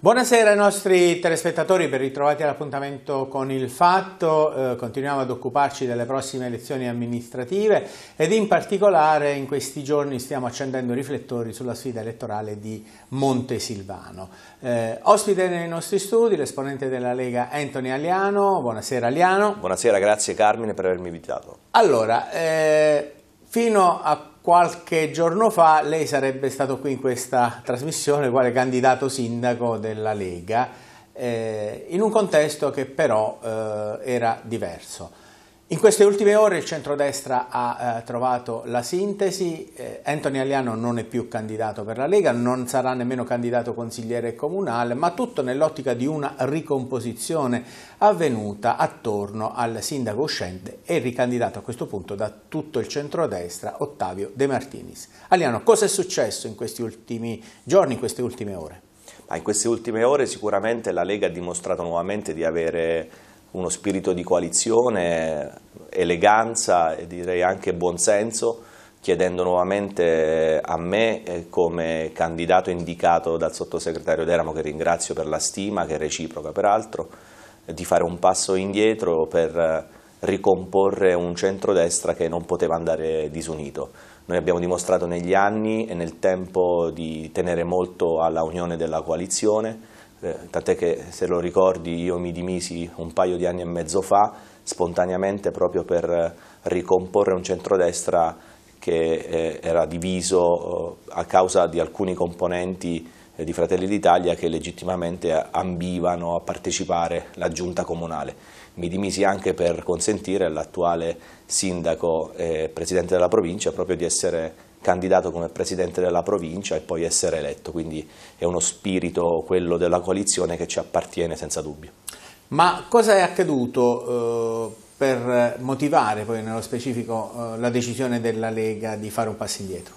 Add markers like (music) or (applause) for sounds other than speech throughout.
Buonasera ai nostri telespettatori, ben ritrovati all'appuntamento con il fatto. Eh, continuiamo ad occuparci delle prossime elezioni amministrative ed in particolare in questi giorni stiamo accendendo riflettori sulla sfida elettorale di Montesilvano. Eh, ospite nei nostri studi l'esponente della Lega Anthony Aliano. Buonasera Aliano. Buonasera, grazie Carmine per avermi invitato. Allora, eh, fino a qualche giorno fa lei sarebbe stato qui in questa trasmissione quale candidato sindaco della Lega eh, in un contesto che però eh, era diverso. In queste ultime ore il centrodestra ha eh, trovato la sintesi, eh, Anthony Aliano non è più candidato per la Lega, non sarà nemmeno candidato consigliere comunale, ma tutto nell'ottica di una ricomposizione avvenuta attorno al sindaco uscente e ricandidato a questo punto da tutto il centrodestra Ottavio De Martinis. Aliano, cosa è successo in questi ultimi giorni, in queste ultime ore? in queste ultime ore sicuramente la Lega ha dimostrato nuovamente di avere uno spirito di coalizione, eleganza e direi anche buonsenso, chiedendo nuovamente eh, a me eh, come candidato indicato dal sottosegretario Deramo, che ringrazio per la stima, che è reciproca peraltro, eh, di fare un passo indietro per ricomporre un centrodestra che non poteva andare disunito. Noi abbiamo dimostrato negli anni e nel tempo di tenere molto alla unione della coalizione, eh, tant'è che se lo ricordi io mi dimisi un paio di anni e mezzo fa spontaneamente proprio per eh, ricomporre un centrodestra che eh, era diviso eh, a causa di alcuni componenti di Fratelli d'Italia che legittimamente ambivano a partecipare alla giunta comunale. Mi dimisi anche per consentire all'attuale sindaco e presidente della provincia proprio di essere candidato come presidente della provincia e poi essere eletto, quindi è uno spirito quello della coalizione che ci appartiene senza dubbio. Ma cosa è accaduto eh, per motivare poi nello specifico eh, la decisione della Lega di fare un passo indietro?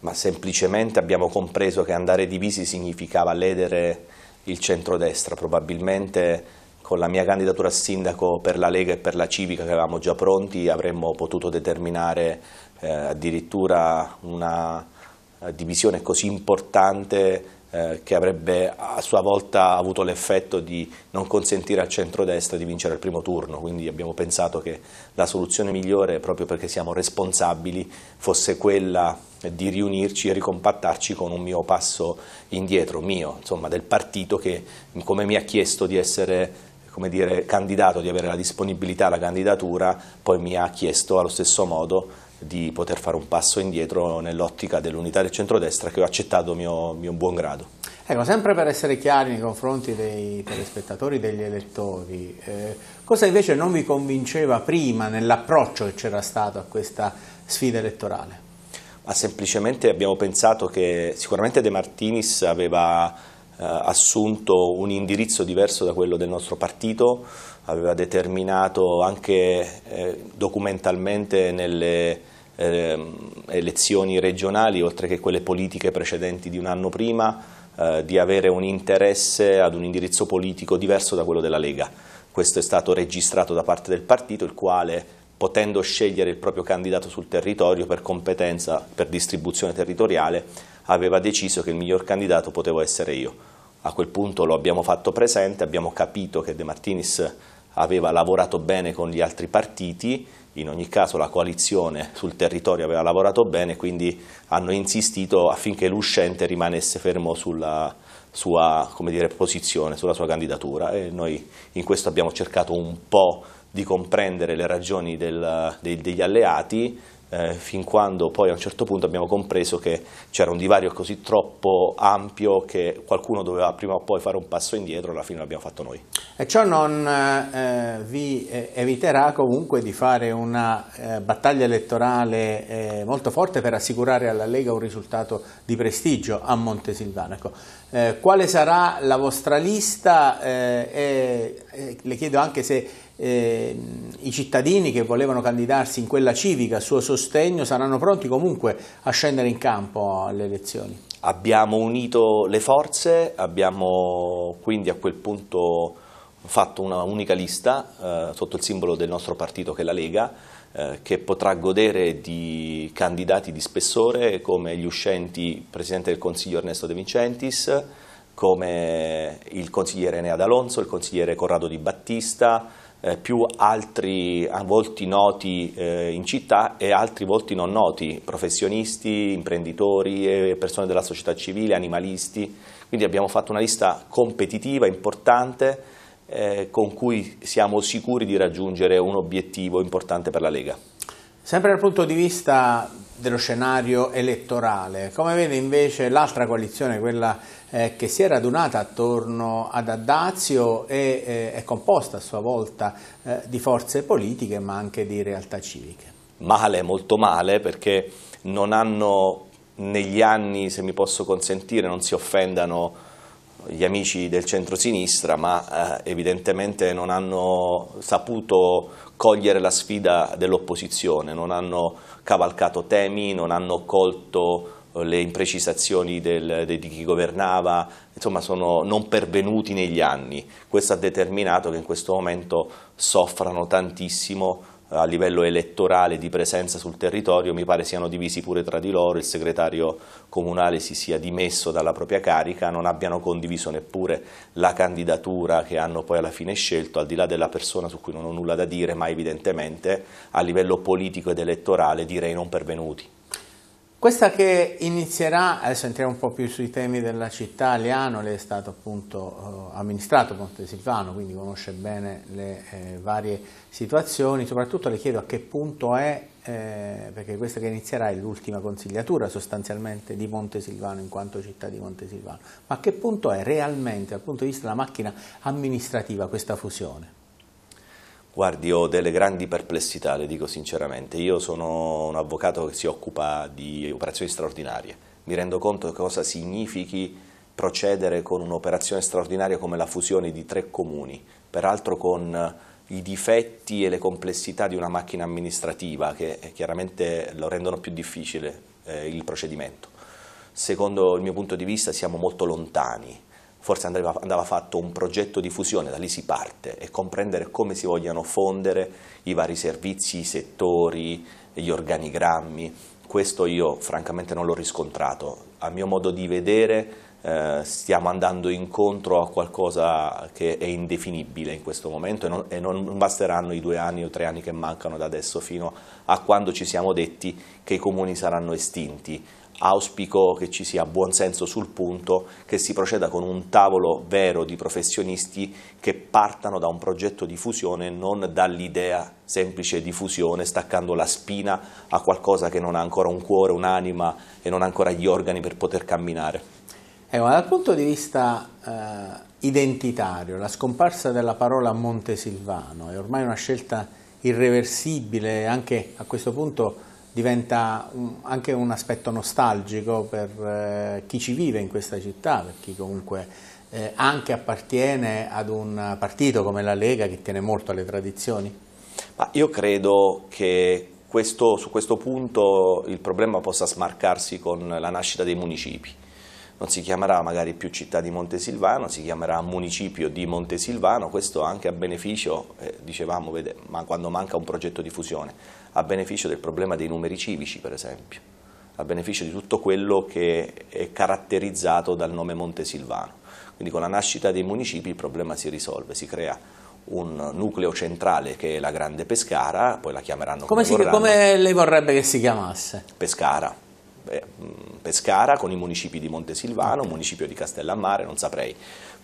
Ma semplicemente abbiamo compreso che andare divisi significava ledere il centrodestra, probabilmente con la mia candidatura a sindaco per la Lega e per la Civica che avevamo già pronti avremmo potuto determinare eh, addirittura una eh, divisione così importante eh, che avrebbe a sua volta avuto l'effetto di non consentire al centrodestra di vincere il primo turno, quindi abbiamo pensato che la soluzione migliore, proprio perché siamo responsabili, fosse quella di riunirci e ricompattarci con un mio passo indietro, mio, insomma del partito che come mi ha chiesto di essere come dire, candidato, di avere la disponibilità alla candidatura, poi mi ha chiesto allo stesso modo di poter fare un passo indietro nell'ottica dell'unità del centrodestra che ho accettato mio, mio buon grado. Ecco, sempre per essere chiari nei confronti dei telespettatori, degli elettori, eh, cosa invece non vi convinceva prima nell'approccio che c'era stato a questa sfida elettorale? Ma semplicemente abbiamo pensato che sicuramente De Martinis aveva eh, assunto un indirizzo diverso da quello del nostro partito, aveva determinato anche eh, documentalmente nelle eh, elezioni regionali, oltre che quelle politiche precedenti di un anno prima, eh, di avere un interesse ad un indirizzo politico diverso da quello della Lega. Questo è stato registrato da parte del partito, il quale potendo scegliere il proprio candidato sul territorio per competenza, per distribuzione territoriale, aveva deciso che il miglior candidato potevo essere io. A quel punto lo abbiamo fatto presente, abbiamo capito che De Martinis aveva lavorato bene con gli altri partiti, in ogni caso la coalizione sul territorio aveva lavorato bene, quindi hanno insistito affinché l'uscente rimanesse fermo sulla sua dire, posizione, sulla sua candidatura e noi in questo abbiamo cercato un po' di comprendere le ragioni del, degli alleati, eh, fin quando poi a un certo punto abbiamo compreso che c'era un divario così troppo ampio che qualcuno doveva prima o poi fare un passo indietro, alla fine l'abbiamo fatto noi. E ciò non eh, eh vi eh, eviterà comunque di fare una eh, battaglia elettorale eh, molto forte per assicurare alla Lega un risultato di prestigio a Montesilvano. Ecco, quale sarà la vostra lista? le chiedo anche se eh, i cittadini che volevano candidarsi in quella civica a suo sostegno saranno pronti comunque a scendere in campo alle elezioni. Abbiamo unito le forze, abbiamo quindi a quel punto fatto una unica lista eh, sotto il simbolo del nostro partito che è la Lega, eh, che potrà godere di candidati di spessore come gli uscenti Presidente del Consiglio Ernesto De Vincentis, come il consigliere Enea D'Alonso, il consigliere Corrado Di Battista, eh, più altri volti noti eh, in città e altri volti non noti, professionisti, imprenditori, eh, persone della società civile, animalisti, quindi abbiamo fatto una lista competitiva, importante, eh, con cui siamo sicuri di raggiungere un obiettivo importante per la Lega. Sempre dal punto di vista dello scenario elettorale, come vede invece l'altra coalizione, quella eh, che si è radunata attorno ad Addazio e eh, è composta a sua volta eh, di forze politiche ma anche di realtà civiche. Male, molto male, perché non hanno negli anni, se mi posso consentire, non si offendano gli amici del centro-sinistra, ma eh, evidentemente non hanno saputo cogliere la sfida dell'opposizione, non hanno cavalcato temi, non hanno colto le imprecisazioni del, de, di chi governava, insomma sono non pervenuti negli anni. Questo ha determinato che in questo momento soffrano tantissimo eh, a livello elettorale di presenza sul territorio, mi pare siano divisi pure tra di loro, il segretario comunale si sia dimesso dalla propria carica, non abbiano condiviso neppure la candidatura che hanno poi alla fine scelto, al di là della persona su cui non ho nulla da dire, ma evidentemente a livello politico ed elettorale direi non pervenuti. Questa che inizierà, adesso entriamo un po' più sui temi della città, Liano, lei è stato appunto eh, amministrato Montesilvano, quindi conosce bene le eh, varie situazioni, soprattutto le chiedo a che punto è, eh, perché questa che inizierà è l'ultima consigliatura sostanzialmente di Montesilvano in quanto città di Montesilvano, ma a che punto è realmente dal punto di vista della macchina amministrativa questa fusione? Guardi, ho delle grandi perplessità, le dico sinceramente. Io sono un avvocato che si occupa di operazioni straordinarie. Mi rendo conto cosa significhi procedere con un'operazione straordinaria come la fusione di tre comuni, peraltro con i difetti e le complessità di una macchina amministrativa che eh, chiaramente lo rendono più difficile eh, il procedimento. Secondo il mio punto di vista siamo molto lontani forse andava, andava, fatto un progetto di fusione, da lì si parte e comprendere come si vogliano fondere i vari servizi, i settori, gli organigrammi. Questo io francamente non l'ho riscontrato. A mio modo di vedere eh, stiamo andando incontro a qualcosa che è indefinibile in questo momento e non, e non basteranno i due anni o tre anni che mancano da adesso fino a quando ci siamo detti che i comuni saranno estinti auspico che ci sia buon senso sul punto, che si proceda con un tavolo vero di professionisti che partano da un progetto di fusione, non dall'idea semplice di fusione, staccando la spina a qualcosa che non ha ancora un cuore, un'anima e non ha ancora gli organi per poter camminare. Ecco, dal punto di vista eh, identitario, la scomparsa della parola Montesilvano è ormai una scelta irreversibile, anche a questo punto diventa un, anche un aspetto nostalgico per eh, chi ci vive in questa città, per chi comunque eh, anche appartiene ad un partito come la Lega che tiene molto alle tradizioni? Ma io credo che questo, su questo punto il problema possa smarcarsi con la nascita dei municipi non si chiamerà magari più città di Montesilvano, si chiamerà municipio di Montesilvano, questo anche a beneficio, eh, dicevamo, vede, ma quando manca un progetto di fusione, a beneficio del problema dei numeri civici per esempio, a beneficio di tutto quello che è caratterizzato dal nome Montesilvano. Quindi con la nascita dei municipi il problema si risolve, si crea un nucleo centrale che è la Grande Pescara, poi la chiameranno come, come, si, come lei vorrebbe che si chiamasse? Pescara. Eh, Pescara con i municipi di Montesilvano, municipio di Castellammare, non saprei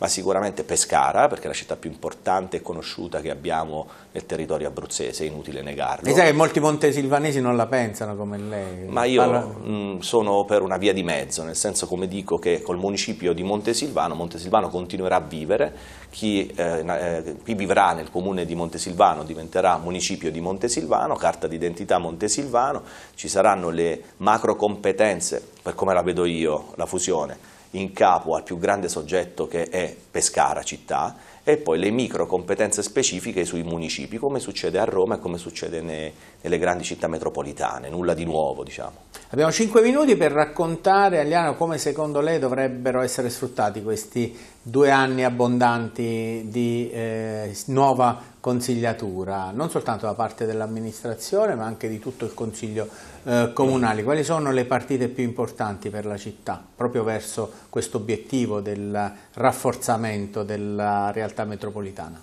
ma sicuramente Pescara, perché è la città più importante e conosciuta che abbiamo nel territorio abruzzese, è inutile negarlo. Mi sa che molti montesilvanesi non la pensano come lei. Ma io Parla... mh, mm, sono per una via di mezzo, nel senso come dico che col municipio di Montesilvano, Montesilvano continuerà a vivere, chi, eh, eh chi vivrà nel comune di Montesilvano diventerà municipio di Montesilvano, carta d'identità Montesilvano, ci saranno le macro competenze, per come la vedo io, la fusione in capo al più grande soggetto che è Pescara città e poi le micro competenze specifiche sui municipi, come succede a Roma e come succede ne, nelle grandi città metropolitane, nulla di nuovo diciamo. Abbiamo 5 minuti per raccontare Aliano come secondo lei dovrebbero essere sfruttati questi due anni abbondanti di eh, nuova consigliatura, non soltanto da parte dell'amministrazione ma anche di tutto il Consiglio eh, Comunale. Quali sono le partite più importanti per la città proprio verso questo obiettivo del rafforzamento della realtà metropolitana?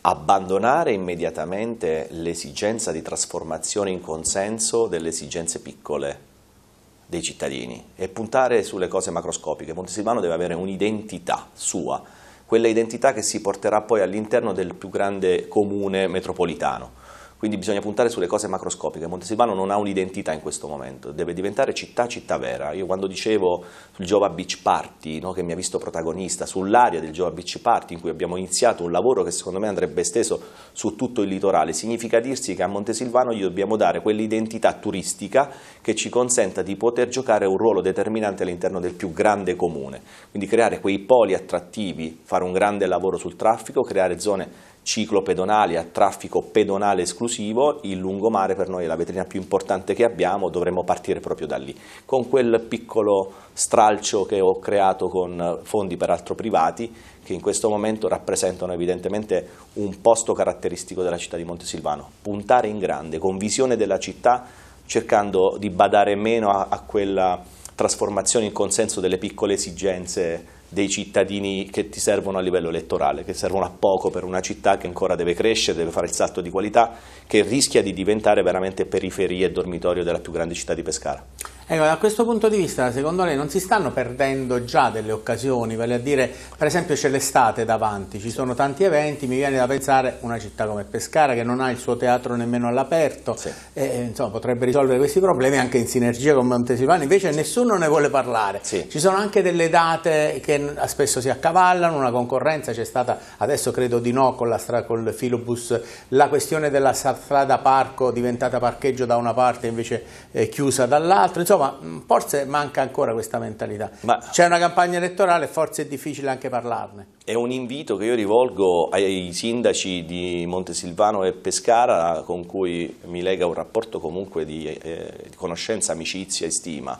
Abbandonare immediatamente l'esigenza di trasformazione in consenso delle esigenze piccole dei cittadini e puntare sulle cose macroscopiche. Montesilvano deve avere un'identità sua, quella identità che si porterà poi all'interno del più grande comune metropolitano. Quindi bisogna puntare sulle cose macroscopiche. Montesilvano non ha un'identità in questo momento, deve diventare città, città vera. Io quando dicevo sul Giova Beach Party, no, che mi ha visto protagonista, sull'area del Giova Beach Party in cui abbiamo iniziato un lavoro che secondo me andrebbe esteso su tutto il litorale, significa dirsi che a Montesilvano gli dobbiamo dare quell'identità turistica che ci consenta di poter giocare un ruolo determinante all'interno del più grande comune. Quindi creare quei poli attrattivi, fare un grande lavoro sul traffico, creare zone ciclo pedonali a traffico pedonale esclusivo, il lungomare per noi è la vetrina più importante che abbiamo, dovremmo partire proprio da lì. Con quel piccolo stralcio che ho creato con fondi peraltro privati, che in questo momento rappresentano evidentemente un posto caratteristico della città di Montesilvano. Puntare in grande, con visione della città, cercando di badare meno a, a quella trasformazione in consenso delle piccole esigenze dei cittadini che ti servono a livello elettorale, che servono a poco per una città che ancora deve crescere, deve fare il salto di qualità, che rischia di diventare veramente periferia e dormitorio della più grande città di Pescara. Ecco, da questo punto di vista, secondo lei non si stanno perdendo già delle occasioni? Vale a dire, per esempio c'è l'estate davanti, ci sono tanti eventi, mi viene da pensare una città come Pescara che non ha il suo teatro nemmeno all'aperto, sì. potrebbe risolvere questi problemi anche in sinergia con Montesilvano, invece nessuno ne vuole parlare. Sì. Ci sono anche delle date che spesso si accavallano, una concorrenza c'è stata, adesso credo di no, con, la col filobus, la questione della strada parco diventata parcheggio da una parte e invece eh, chiusa dall'altra, insomma Insomma, forse manca ancora questa mentalità. Ma C'è una campagna elettorale, forse è difficile anche parlarne. È un invito che io rivolgo ai sindaci di Montesilvano e Pescara, con cui mi lega un rapporto comunque di, eh, di conoscenza, amicizia e stima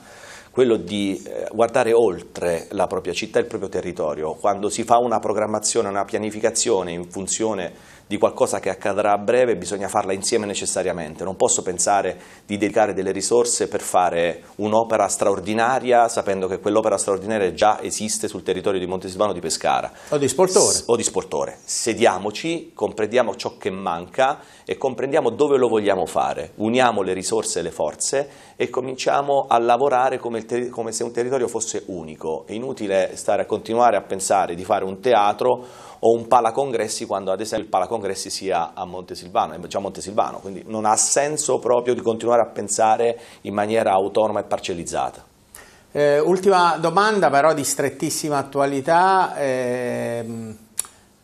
quello di eh, guardare oltre la propria città e il proprio territorio. Quando si fa una programmazione, una pianificazione in funzione di qualcosa che accadrà a breve, bisogna farla insieme necessariamente. Non posso pensare di dedicare delle risorse per fare un'opera straordinaria sapendo che quell'opera straordinaria già esiste sul territorio di Montesilvano di Pescara. O di sportore. S- o di sportore. Sediamoci, comprendiamo ciò che manca e comprendiamo dove lo vogliamo fare. Uniamo le risorse e le forze e cominciamo a lavorare come, ter- come se un territorio fosse unico. È inutile stare a continuare a pensare di fare un teatro o un palacongressi quando ad esempio il palacongressi sia a Montesilvano, è già Montesilvano, quindi non ha senso proprio di continuare a pensare in maniera autonoma e parcellizzata. Eh, ultima domanda però di strettissima attualità, eh,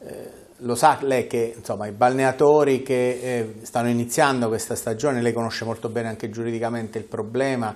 eh, lo sa lei che insomma, i balneatori che eh, stanno iniziando questa stagione, lei conosce molto bene anche giuridicamente il problema,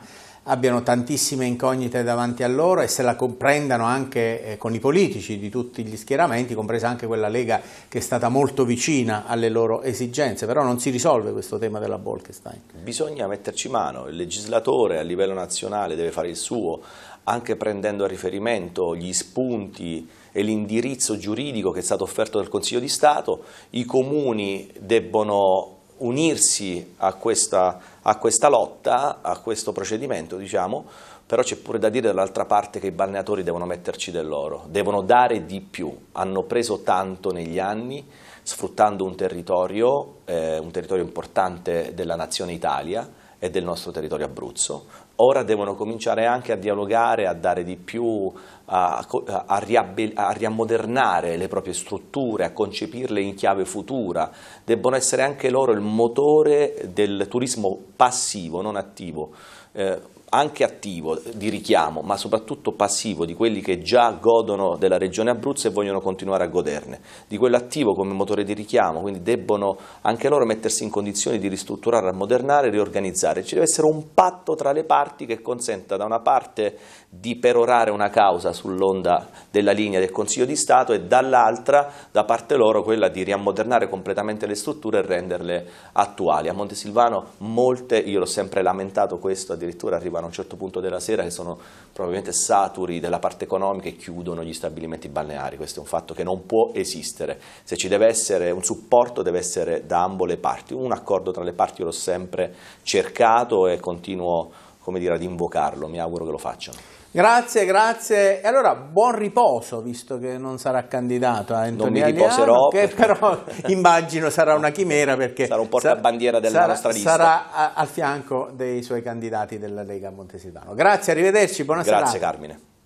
abbiano tantissime incognite davanti a loro e se la comprendano anche eh, con i politici di tutti gli schieramenti, compresa anche quella Lega che è stata molto vicina alle loro esigenze, però non si risolve questo tema della Bolkestein. Bisogna metterci mano, il legislatore a livello nazionale deve fare il suo, anche prendendo a riferimento gli spunti e l'indirizzo giuridico che è stato offerto dal Consiglio di Stato, i comuni debbono unirsi a questa, a questa lotta, a questo procedimento, diciamo, però c'è pure da dire dall'altra parte che i balneatori devono metterci del loro, devono dare di più, hanno preso tanto negli anni sfruttando un territorio, eh, un territorio importante della nazione Italia e del nostro territorio Abruzzo, ora devono cominciare anche a dialogare, a dare di più, a, a, a, riammodernare le proprie strutture, a concepirle in chiave futura, debbono essere anche loro il motore del turismo passivo, non attivo. Eh, anche attivo di richiamo, ma soprattutto passivo di quelli che già godono della regione Abruzzo e vogliono continuare a goderne, di quello attivo come motore di richiamo, quindi debbono anche loro mettersi in condizioni di ristrutturare, ammodernare, riorganizzare. Ci deve essere un patto tra le parti che consenta da una parte di perorare una causa sull'onda della linea del Consiglio di Stato e dall'altra da parte loro quella di riammodernare completamente le strutture e renderle attuali. A Montesilvano molte, io l'ho sempre lamentato questo, addirittura arriva arrivano a un certo punto della sera che sono probabilmente saturi della parte economica e chiudono gli stabilimenti balneari. Questo è un fatto che non può esistere. Se ci deve essere un supporto deve essere da ambo le parti. Un accordo tra le parti l'ho sempre cercato e continuo dire, ad invocarlo, mi auguro che lo facciano. Grazie, grazie. E allora buon riposo, visto che non sarà candidato a Antonio Non mi riposerò. Che però (laughs) immagino sarà una chimera perché... Sarà un portabandiera della sarà, nostra lista. Sarà a, al fianco dei suoi candidati della Lega Montesilvano. Grazie, arrivederci, buonasera. grazie, serata. Grazie Carmine.